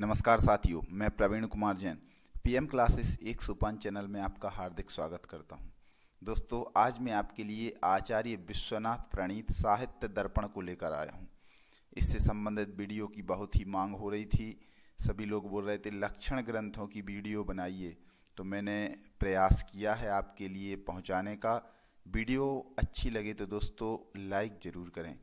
नमस्कार साथियों मैं प्रवीण कुमार जैन पीएम क्लासेस एक सोपान चैनल में आपका हार्दिक स्वागत करता हूं दोस्तों आज मैं आपके लिए आचार्य विश्वनाथ प्रणीत साहित्य दर्पण को लेकर आया हूं इससे संबंधित वीडियो की बहुत ही मांग हो रही थी सभी लोग बोल रहे थे लक्षण ग्रंथों की वीडियो बनाइए तो मैंने प्रयास किया है आपके लिए पहुँचाने का वीडियो अच्छी लगे तो दोस्तों लाइक ज़रूर करें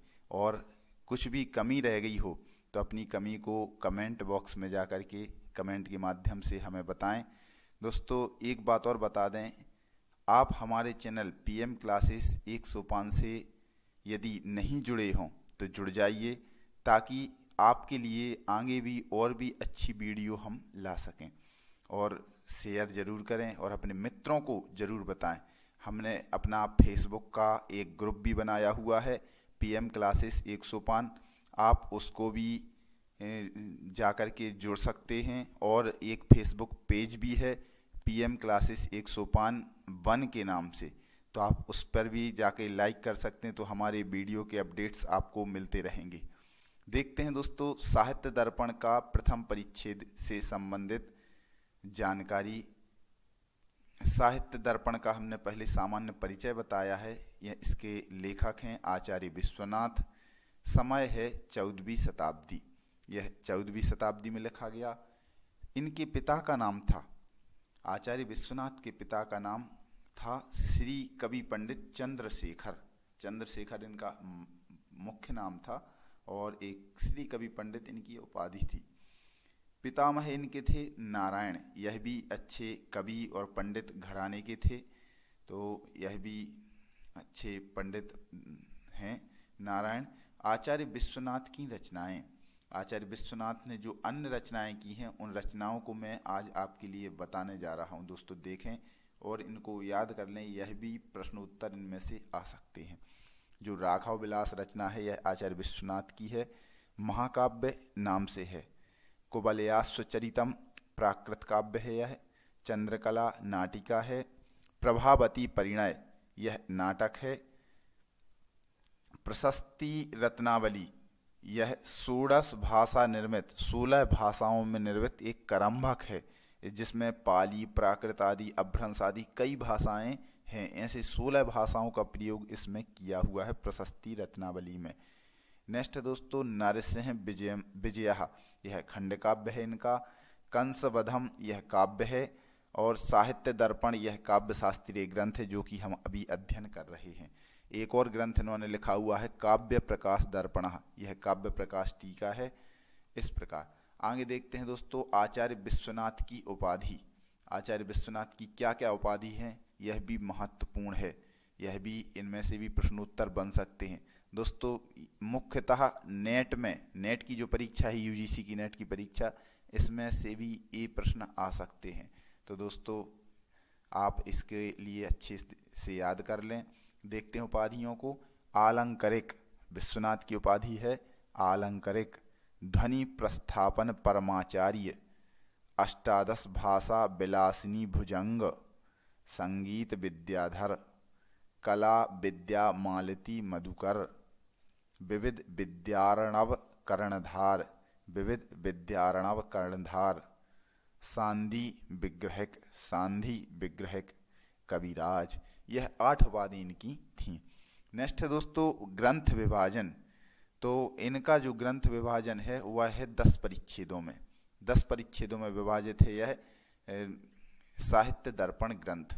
और कुछ भी कमी रह गई हो तो अपनी कमी को कमेंट बॉक्स में जा कर के कमेंट के माध्यम से हमें बताएं दोस्तों एक बात और बता दें आप हमारे चैनल पीएम क्लासेस 105 से यदि नहीं जुड़े हों तो जुड़ जाइए ताकि आपके लिए आगे भी और भी अच्छी वीडियो हम ला सकें और शेयर ज़रूर करें और अपने मित्रों को ज़रूर बताएं हमने अपना फेसबुक का एक ग्रुप भी बनाया हुआ है पीएम क्लासेस 105 आप उसको भी जा कर के जुड़ सकते हैं और एक फेसबुक पेज भी है पीएम क्लासेस एक सोपान वन के नाम से तो आप उस पर भी जाके लाइक कर सकते हैं तो हमारे वीडियो के अपडेट्स आपको मिलते रहेंगे देखते हैं दोस्तों साहित्य दर्पण का प्रथम परिच्छेद से संबंधित जानकारी साहित्य दर्पण का हमने पहले सामान्य परिचय बताया है यह इसके लेखक हैं आचार्य विश्वनाथ समय है चौदहवीं शताब्दी यह चौदहवीं शताब्दी में लिखा गया इनके पिता का नाम था आचार्य विश्वनाथ के पिता का नाम था श्री कवि पंडित चंद्रशेखर चंद्रशेखर इनका मुख्य नाम था और एक श्री कवि पंडित इनकी उपाधि थी पितामह इनके थे नारायण यह भी अच्छे कवि और पंडित घराने के थे तो यह भी अच्छे पंडित हैं नारायण आचार्य विश्वनाथ की रचनाएं आचार्य विश्वनाथ ने जो अन्य रचनाएं की हैं उन रचनाओं को मैं आज आपके लिए बताने जा रहा हूं दोस्तों देखें और इनको याद कर लें यह भी प्रश्नोत्तर इनमें से आ सकते हैं जो राघव विलास रचना है यह आचार्य विश्वनाथ की है महाकाव्य नाम से है कुबलयाश्वचरितम प्राकृत काव्य है यह चंद्रकला नाटिका है प्रभावती परिणय यह नाटक है प्रशस्ति रत्नावली यह सोडस भाषा निर्मित सोलह भाषाओं में निर्मित एक करम्भक है जिसमें पाली प्राकृत आदि अभ्रंश आदि कई भाषाएं हैं ऐसे सोलह भाषाओं का प्रयोग इसमें किया हुआ है प्रशस्ति रत्नावली में नेक्स्ट दोस्तों नरसिंह विजय विजया यह खंड काव्य है इनका कंसवधम यह काव्य है और साहित्य दर्पण यह काव्य शास्त्रीय ग्रंथ है जो कि हम अभी अध्ययन कर रहे हैं एक और ग्रंथ इन्होंने लिखा हुआ है काव्य प्रकाश दर्पण यह काव्य प्रकाश टीका है इस प्रकार आगे देखते हैं दोस्तों आचार्य विश्वनाथ की उपाधि आचार्य विश्वनाथ की क्या क्या उपाधि है यह भी महत्वपूर्ण है यह भी इनमें से भी प्रश्नोत्तर बन सकते हैं दोस्तों मुख्यतः नेट में नेट की जो परीक्षा है यूजीसी की नेट की परीक्षा इसमें से भी ये प्रश्न आ सकते हैं तो दोस्तों आप इसके लिए अच्छे से याद कर लें देखते हैं उपाधियों को आलंकरिक विश्वनाथ की उपाधि है आलंकरिक ध्वनि प्रस्थापन परमाचार्य अष्टादश भाषा बिलासिनी भुजंग संगीत विद्याधर कला विद्या मालती मधुकर विविध विद्यारणव कर्णधार विविध विद्यारणव कर्णधार सांदी विग्रहक सांधी विग्रहक कविराज यह आठ उपाधि इनकी थी नेक्स्ट है दोस्तों ग्रंथ विभाजन तो इनका जो ग्रंथ विभाजन है वह है दस परिच्छेदों में दस परिच्छेदों में विभाजित है यह साहित्य दर्पण ग्रंथ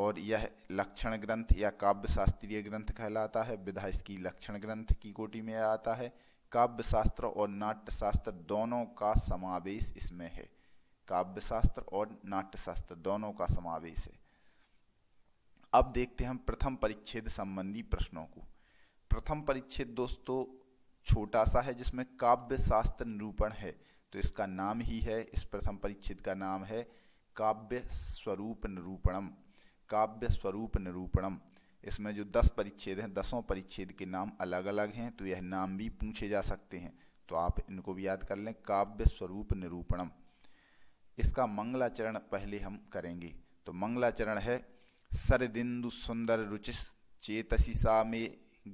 और यह लक्षण ग्रंथ या काव्य शास्त्रीय ग्रंथ कहलाता है विधा इसकी लक्षण ग्रंथ की कोटि में आता है काव्य शास्त्र और नाट्य शास्त्र दोनों का समावेश इसमें है काव्य शास्त्र और नाट्य शास्त्र दोनों का समावेश है अब देखते हैं हम प्रथम परिच्छेद संबंधी प्रश्नों को प्रथम परिच्छेद दोस्तों छोटा सा है जिसमें काव्य शास्त्र निरूपण है तो इसका नाम ही है इस प्रथम परिच्छेद का नाम है काव्य स्वरूप निरूपणम काव्य स्वरूप निरूपणम इसमें जो दस परिच्छेद हैं दसों परिच्छेद के नाम अलग अलग हैं तो यह नाम भी पूछे जा सकते हैं तो आप इनको भी याद कर लें काव्य स्वरूप निरूपणम इसका मंगलाचरण पहले हम करेंगे तो मंगलाचरण है सरदिंदु सुंदर रुचि चेतसी सा मे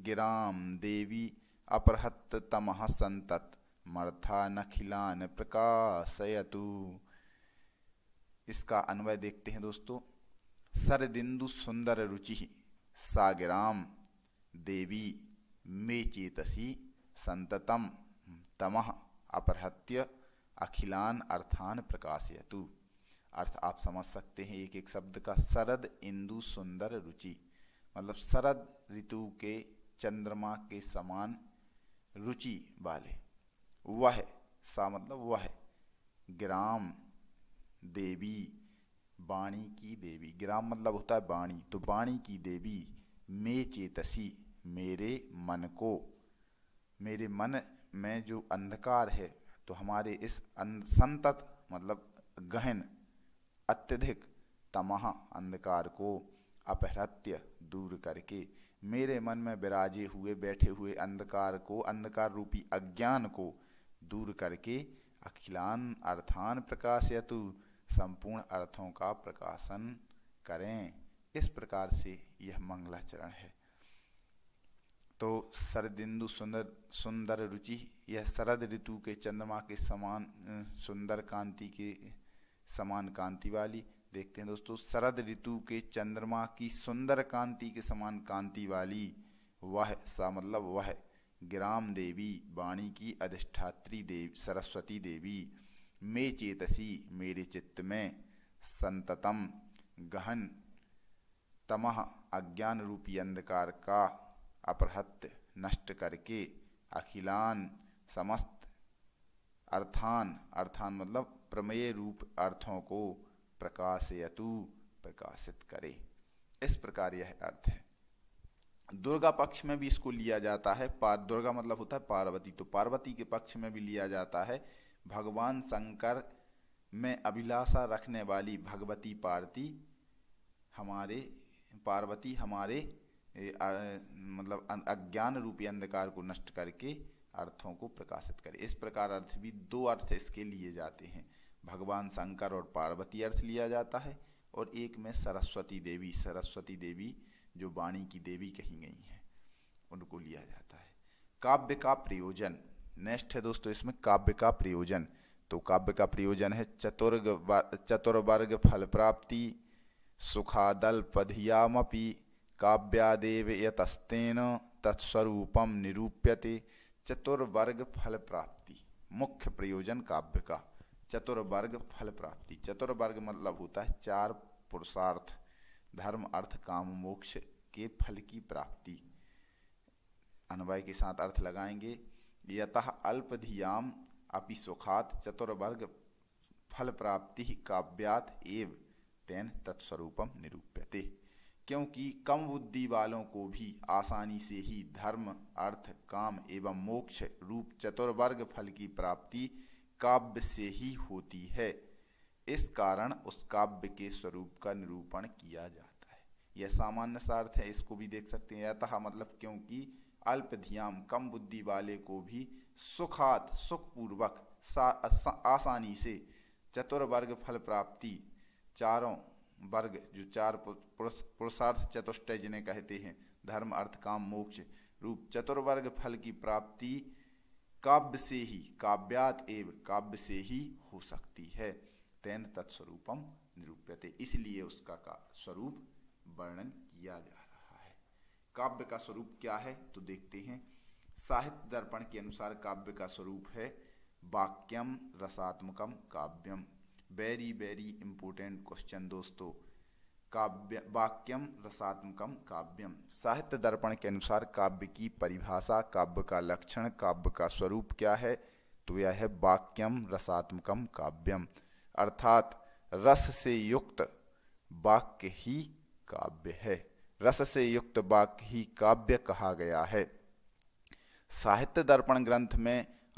गिराम देवी अपरहत तमह संतत मर्था नखिलान प्रकाशयतु इसका अन्वय देखते हैं दोस्तों सरदिंदु सुंदर रुचि सागिराम देवी मे चेतसी संततम तमह अपहृत्य अखिलान अर्थान प्रकाशयतु अर्थ आप समझ सकते हैं एक एक शब्द का शरद इंदु सुंदर रुचि मतलब शरद ऋतु के चंद्रमा के समान रुचि वाले वह सा मतलब वह ग्राम देवी वाणी की देवी ग्राम मतलब होता है वाणी तो वाणी की देवी मे चेतसी मेरे मन को मेरे मन में जो अंधकार है तो हमारे इस संतत मतलब गहन अत्यधिक तमह अंधकार को अपहृत्य दूर करके मेरे मन में विराजे हुए बैठे हुए अंधकार को अंधकार रूपी अज्ञान को दूर करके अखिलान अर्थान यतु संपूर्ण अर्थों का प्रकाशन करें इस प्रकार से यह मंगलाचरण है तो शरदिंदु सुंदर सुंदर रुचि यह शरद ऋतु के चंद्रमा के समान सुंदर कांति के समान कांति वाली देखते हैं दोस्तों शरद ऋतु के चंद्रमा की सुंदर कांति के समान कांति वाली वह सा मतलब वह ग्राम देवी वाणी की अधिष्ठात्री देव सरस्वती देवी मे चेतसी मेरे चित्त में संततम गहन तमह अज्ञान रूपी अंधकार का अपहृत नष्ट करके अखिलान समस्त अर्थान अर्थान मतलब प्रमेय रूप अर्थों को प्रकाशयतु प्रकाशित करे इस प्रकार यह अर्थ है दुर्गा पक्ष में भी इसको लिया जाता है पार दुर्गा मतलब होता है पार्वती तो पार्वती के पक्ष में भी लिया जाता है भगवान शंकर में अभिलाषा रखने वाली भगवती पार्वती हमारे पार्वती हमारे मतलब अं, अज्ञान रूपी अंधकार को नष्ट करके अर्थों को प्रकाशित करे इस प्रकार अर्थ भी दो अर्थ इसके लिए जाते हैं भगवान शंकर और पार्वती अर्थ लिया जाता है और एक में सरस्वती देवी सरस्वती देवी जो वाणी की देवी कही गई हैं उनको लिया जाता है काव्य का प्रयोजन नेक्स्ट है दोस्तों इसमें काव्य का प्रयोजन तो काव्य का प्रयोजन है चतुर्ग चतुर्वर्ग फल प्राप्ति सुखादल पधियामपी काव्यादेव यतस्तेन तत्स्वरूपम निरूप्यते चतुर्वर्ग फल प्राप्ति मुख्य प्रयोजन काव्य का चतुर्वर्ग फल प्राप्ति चतुर्वर्ग मतलब होता है चार पुरुषार्थ धर्म अर्थ काम मोक्ष के फल की प्राप्ति अनवय के साथ अर्थ लगाएंगे यतः अल्प धियाम अपि सुखात चतुर्वर्ग फल प्राप्ति काव्यात एव तेन तत्स्वरूपम निरूप्यते क्योंकि कम बुद्धि वालों को भी आसानी से ही धर्म अर्थ काम एवं मोक्ष रूप चतुर्वर्ग फल की प्राप्ति काव्य से ही होती है इस कारण उस काव्य के स्वरूप का निरूपण किया जाता है यह सामान्य सार्थ है इसको भी देख सकते हैं यथा मतलब क्योंकि अल्प ध्याम कम बुद्धि वाले को भी सुखात सुखपूर्वक आसानी से चतुर वर्ग फल प्राप्ति चारों वर्ग जो चार पुरुषार्थ चतुष्टय जिन्हें कहते हैं धर्म अर्थ काम मोक्ष रूप चतुर्वर्ग फल की प्राप्ति काव्य से ही काव्यात एव काव्य से ही हो सकती है तेन तत्स्वरूपम निरूप्यते इसलिए उसका का स्वरूप वर्णन किया जा रहा है काव्य का स्वरूप क्या है तो देखते हैं साहित्य दर्पण के अनुसार काव्य का स्वरूप है वाक्यम रसात्मकम काव्यम वेरी वेरी इंपोर्टेंट क्वेश्चन दोस्तों काव्य वाक्यम रसात्मकम काव्यम साहित्य दर्पण के अनुसार काव्य की परिभाषा काव्य का लक्षण काव्य का स्वरूप क्या है तो यह है वाक्यम रसात्मकम काव्यम अर्थात रस से युक्त वाक्य ही काव्य है रस से युक्त वाक्य ही काव्य कहा गया है साहित्य दर्पण ग्रंथ में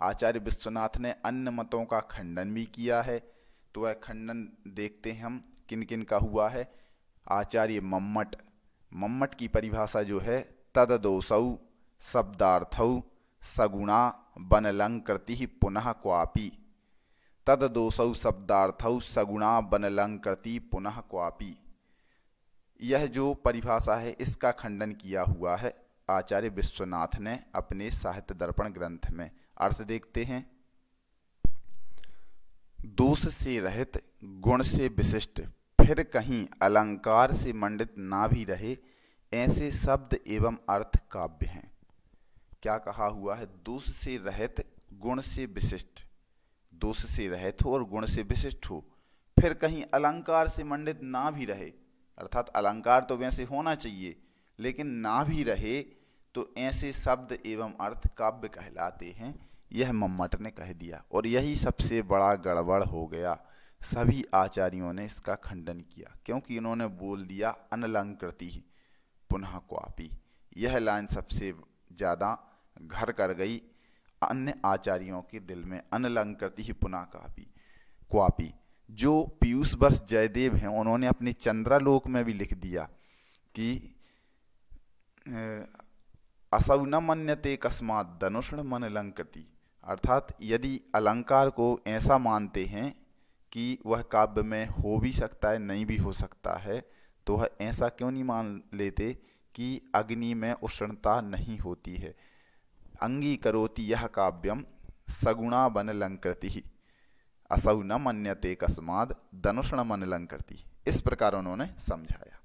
आचार्य विश्वनाथ ने अन्य मतों का खंडन भी किया है तो वह खंडन देखते हैं हम किन किन का हुआ है आचार्य मम्मट मम्मट की परिभाषा जो है तददोसौ शब्दार्थौ सगुणा बनलंकृति पुनः क्वापि तददोसौ शब्दार्थौ सगुणा बनलंकृति पुनः क्वापि यह जो परिभाषा है इसका खंडन किया हुआ है आचार्य विश्वनाथ ने अपने साहित्य दर्पण ग्रंथ में अर्थ देखते हैं दोष से रहित गुण से विशिष्ट फिर कहीं अलंकार से मंडित ना भी रहे ऐसे शब्द एवं अर्थ काव्य हैं क्या कहा हुआ है दोष से रहित गुण से विशिष्ट दोष से रहित हो और गुण से विशिष्ट हो फिर कहीं अलंकार से मंडित ना भी रहे अर्थात अलंकार तो वैसे होना चाहिए लेकिन ना भी रहे तो ऐसे शब्द एवं अर्थ काव्य कहलाते हैं यह मम्मट ने कह दिया और यही सबसे बड़ा गड़बड़ हो गया सभी आचार्यों ने इसका खंडन किया क्योंकि इन्होंने बोल दिया अनलंकृति पुनः क्वापी यह लाइन सबसे ज़्यादा घर कर गई अन्य आचार्यों के दिल में अनलंकृति ही पुनः कापी क्वापी जो पीयूष बस जयदेव हैं उन्होंने अपने चंद्रालोक में भी लिख दिया कि असौ न मन्यते कस्मात धनुषण मन अलंकृति अर्थात यदि अलंकार को ऐसा मानते हैं कि वह काव्य में हो भी सकता है नहीं भी हो सकता है तो वह ऐसा क्यों नहीं मान लेते कि अग्नि में उष्णता नहीं होती है अंगी करोति यह काव्यम सगुणा बन लंकृति असौ न मन्यते कस्माद धनुष्ण मन लंकृति इस प्रकार उन्होंने समझाया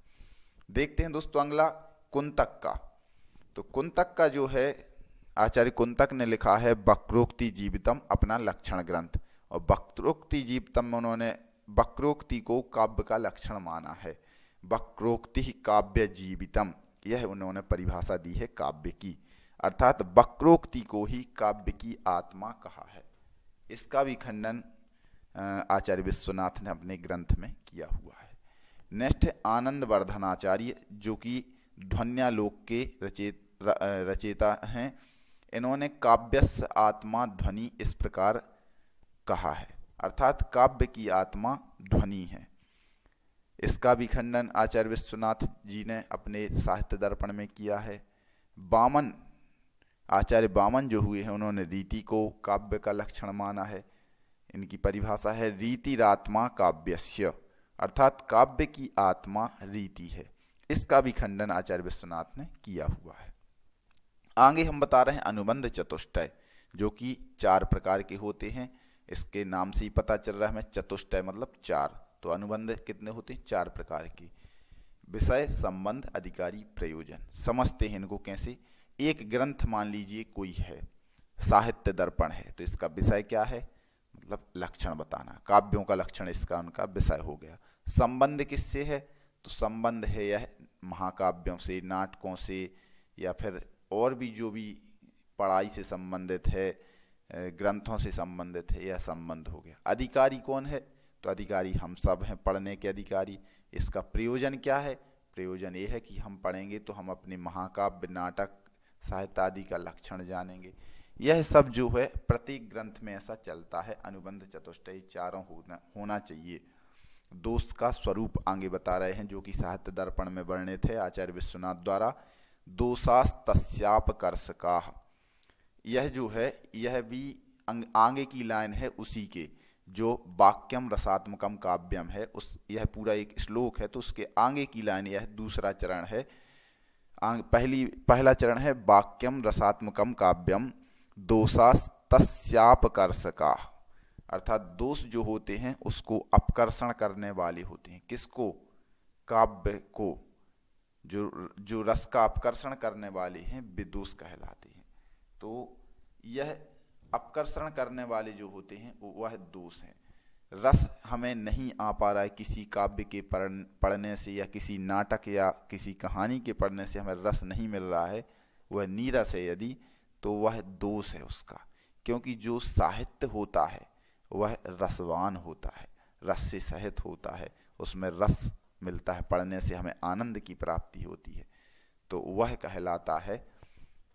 देखते हैं दोस्तों अगला कुंतक का तो कुंतक का जो है आचार्य कुंतक ने लिखा है वक्रोक्ति जीवितम अपना लक्षण ग्रंथ और वक्रोक्ति जीवतम में उन्होंने वक्रोक्ति को काव्य का लक्षण माना है वक्रोक्ति काव्य जीवितम यह उन्होंने परिभाषा दी है काव्य की अर्थात वक्रोक्ति को ही काव्य की आत्मा कहा है इसका भी खंडन आचार्य विश्वनाथ ने अपने ग्रंथ में किया हुआ है नेक्स्ट आनंद वर्धनाचार्य जो कि ध्वनियालोक के रचे रचेता हैं इन्होंने काव्यस्य आत्मा ध्वनि इस प्रकार कहा है अर्थात काव्य की आत्मा ध्वनि है इसका भी खंडन आचार्य विश्वनाथ जी ने अपने साहित्य दर्पण में किया है बामन आचार्य बामन जो हुए हैं उन्होंने रीति को काव्य का लक्षण माना है इनकी परिभाषा है रीतिरात्मा काव्यस्य अर्थात काव्य की आत्मा रीति है इसका भी खंडन आचार्य विश्वनाथ ने किया हुआ है आगे हम बता रहे हैं अनुबंध चतुष्टय जो कि चार प्रकार के होते हैं इसके नाम से ही पता चल रहा है हमें चतुष्टय मतलब चार तो अनुबंध कितने होते हैं चार प्रकार के विषय संबंध अधिकारी प्रयोजन समझते हैं इनको कैसे एक ग्रंथ मान लीजिए कोई है साहित्य दर्पण है तो इसका विषय क्या है मतलब लक्षण बताना काव्यों का लक्षण इसका उनका विषय हो गया संबंध किससे है तो संबंध है यह महाकाव्यों से नाटकों से या फिर और भी जो भी पढ़ाई से संबंधित है ग्रंथों से संबंधित है यह संबंध हो गया अधिकारी कौन है तो अधिकारी हम सब हैं पढ़ने के अधिकारी इसका प्रयोजन क्या है प्रयोजन ये है कि हम पढ़ेंगे तो हम अपने महाकाव्य नाटक साहित्य आदि का लक्षण जानेंगे यह सब जो है प्रत्येक ग्रंथ में ऐसा चलता है अनुबंध चतुष्टय चारों होना होना चाहिए दोष का स्वरूप आगे बता रहे हैं जो कि साहित्य दर्पण में वर्णित है आचार्य विश्वनाथ द्वारा दोषास्तस्यापकर्षका यह जो है यह भी आगे की लाइन है उसी के जो वाक्यम रसात्मकम काव्यम है उस यह पूरा एक श्लोक है तो उसके आगे की लाइन यह दूसरा चरण है पहली पहला चरण है वाक्यम रसात्मकम काव्यम दोषा तस्यापकर्षका अर्थात दोष जो होते हैं उसको अपकर्षण करने वाले होते हैं किसको काव्य को जो जो रस का अपकर्षण करने वाले हैं विदोष कहलाते हैं तो यह अपकर्षण करने वाले जो होते हैं वह दोष हैं रस हमें नहीं आ पा रहा है किसी काव्य के पढ़ने से या किसी नाटक या किसी कहानी के पढ़ने से हमें रस नहीं मिल रहा है वह नीरस है यदि तो वह दोष है उसका क्योंकि जो साहित्य होता है वह रसवान होता है रस से सहित होता है उसमें रस मिलता है पढ़ने से हमें आनंद की प्राप्ति होती है तो वह कहलाता है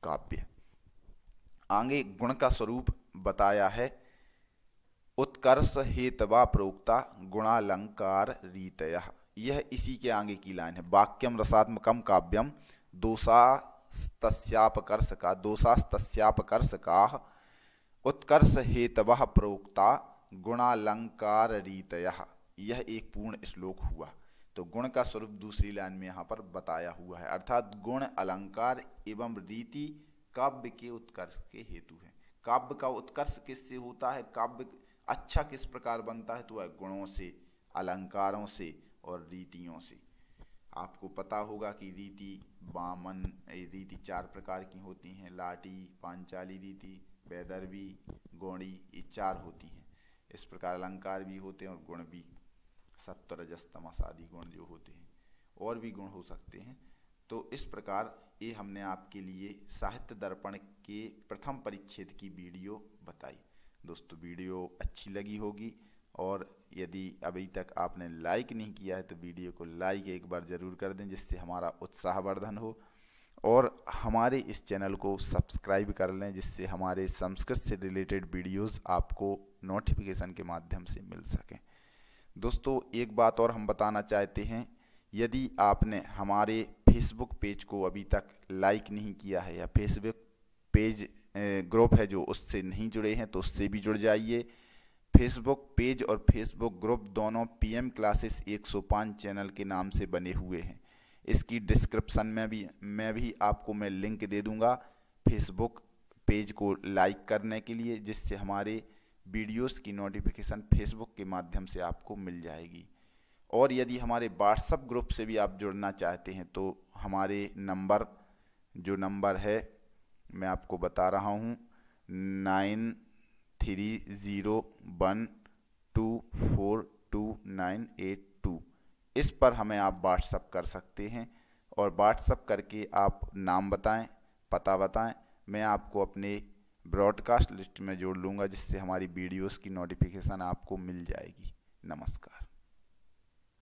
काव्य आगे गुण का स्वरूप बताया है उत्कर्ष हेतवा प्रोक्ता गुणालंकार रीतया यह इसी के आगे की लाइन है वाक्यम रसात्मकम काव्यम दोषा तस्यापकर्ष का दोषा तस्यापकर्ष का उत्कर्ष हेतव प्रोक्ता गुणालंकार रीतय यह एक पूर्ण श्लोक हुआ तो गुण का स्वरूप दूसरी लाइन में यहाँ पर बताया हुआ है अर्थात गुण अलंकार एवं रीति काव्य के उत्कर्ष के हेतु है काव्य का उत्कर्ष किससे होता है काव्य अच्छा किस प्रकार बनता है तो वह गुणों से अलंकारों से और रीतियों से आपको पता होगा कि रीति बामन रीति चार प्रकार की होती हैं लाठी पांचाली रीति बेदरवी गौड़ी ये चार होती हैं इस प्रकार अलंकार भी होते हैं और गुण भी सत्व रजस्तमस आदि गुण जो होते हैं और भी गुण हो सकते हैं तो इस प्रकार ये हमने आपके लिए साहित्य दर्पण के प्रथम परिच्छेद की वीडियो बताई दोस्तों वीडियो अच्छी लगी होगी और यदि अभी तक आपने लाइक नहीं किया है तो वीडियो को लाइक एक बार ज़रूर कर दें जिससे हमारा उत्साहवर्धन हो और हमारे इस चैनल को सब्सक्राइब कर लें जिससे हमारे संस्कृत से रिलेटेड वीडियोस आपको नोटिफिकेशन के माध्यम से मिल सकें दोस्तों एक बात और हम बताना चाहते हैं यदि आपने हमारे फेसबुक पेज को अभी तक लाइक नहीं किया है या फेसबुक पेज ग्रुप है जो उससे नहीं जुड़े हैं तो उससे भी जुड़ जाइए फेसबुक पेज और फेसबुक ग्रुप दोनों पीएम क्लासेस 105 चैनल के नाम से बने हुए हैं इसकी डिस्क्रिप्शन में भी मैं भी आपको मैं लिंक दे दूंगा फेसबुक पेज को लाइक करने के लिए जिससे हमारे वीडियोस की नोटिफिकेशन फेसबुक के माध्यम से आपको मिल जाएगी और यदि हमारे व्हाट्सअप ग्रुप से भी आप जुड़ना चाहते हैं तो हमारे नंबर जो नंबर है मैं आपको बता रहा हूँ nine three zero one two four two nine eight two इस पर हमें आप व्हाट्सअप कर सकते हैं और व्हाट्सअप करके आप नाम बताएं पता बताएं मैं आपको अपने ब्रॉडकास्ट लिस्ट में जोड़ लूँगा जिससे हमारी वीडियोस की नोटिफिकेशन आपको मिल जाएगी नमस्कार